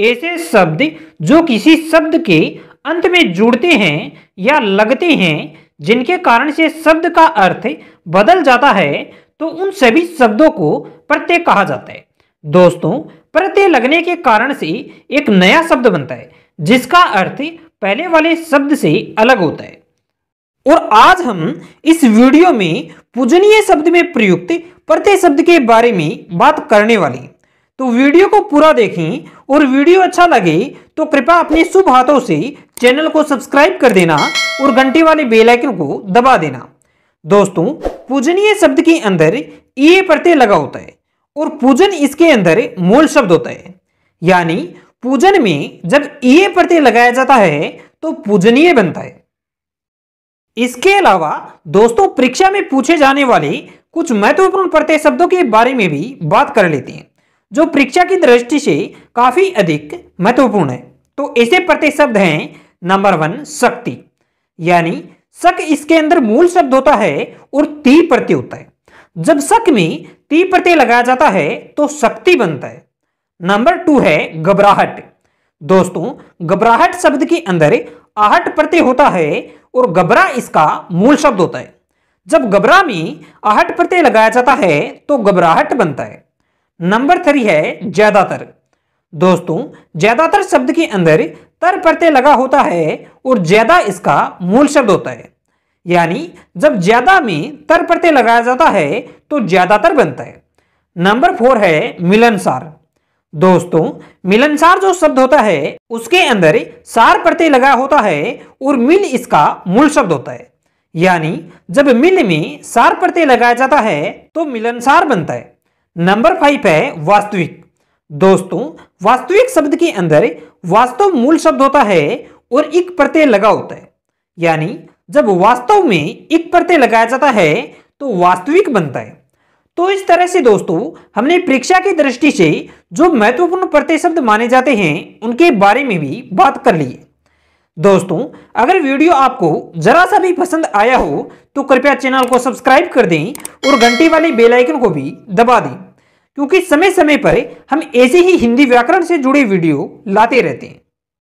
ऐसे शब्द जो किसी शब्द के अंत में जुड़ते हैं या लगते हैं जिनके कारण से शब्द का अर्थ बदल जाता है तो उन सभी शब्दों को प्रत्यय कहा जाता है दोस्तों प्रत्यय लगने के कारण से एक नया शब्द बनता है जिसका अर्थ पहले वाले शब्द से अलग होता है और आज हम इस वीडियो में पूजनीय शब्द में प्रयुक्त प्रत्यय शब्द के बारे में बात करने वाले हैं तो वीडियो को पूरा देखें और वीडियो अच्छा लगे तो कृपया अपने शुभ हाथों से चैनल को सब्सक्राइब कर देना और घंटे वाले बेल आइकन को दबा देना दोस्तों पूजनीय शब्द के अंदर ये प्रत्यय लगा होता है और पूजन इसके अंदर मूल शब्द होता है यानी पूजन में जब ये प्रत्यय लगाया जाता है तो पूजनीय बनता है इसके अलावा दोस्तों परीक्षा में पूछे जाने वाले कुछ महत्वपूर्ण प्रत्यय शब्दों के बारे में भी बात कर लेते हैं जो परीक्षा की दृष्टि से काफी अधिक महत्वपूर्ण है तो ऐसे शब्द हैं नंबर वन शक्ति यानी शक इसके अंदर मूल शब्द होता है और ती प्रत्यय होता है जब शक में ती प्रत्यय लगाया जाता है तो शक्ति बनता है नंबर टू है घबराहट दोस्तों घबराहट शब्द के अंदर आहट प्रत्यय होता है और घबरा इसका मूल शब्द होता है जब घबरा में आहट प्रत्यय लगाया जाता है तो घबराहट बनता है नंबर थ्री है ज्यादातर दोस्तों ज्यादातर शब्द के अंदर तर प्रत्यय लगा होता है और ज्यादा इसका मूल शब्द होता है यानी जब ज्यादा में तर प्रत्यय लगाया जाता है तो ज्यादातर बनता है नंबर फोर है मिलनसार दोस्तों मिलनसार जो शब्द होता है उसके अंदर सार प्रत्यय लगा होता है और मिल इसका मूल शब्द होता है यानी जब मिल में सार प्रत्यय लगाया जाता है तो मिलनसार बनता है नंबर फाइव है वास्तविक दोस्तों वास्तविक शब्द के अंदर वास्तव मूल शब्द होता है और एक प्रत्यय लगा होता है यानी जब वास्तव में एक प्रत्यय लगाया जाता है तो वास्तविक बनता है तो इस तरह से दोस्तों हमने परीक्षा की दृष्टि से जो महत्वपूर्ण प्रत्यय शब्द माने जाते हैं उनके बारे में भी बात कर ली है दोस्तों अगर वीडियो आपको जरा सा भी पसंद आया हो तो कृपया चैनल को सब्सक्राइब कर दें और घंटी वाले बेल आइकन को भी दबा दें क्योंकि समय समय पर हम ऐसे ही हिंदी व्याकरण से जुड़े वीडियो लाते रहते हैं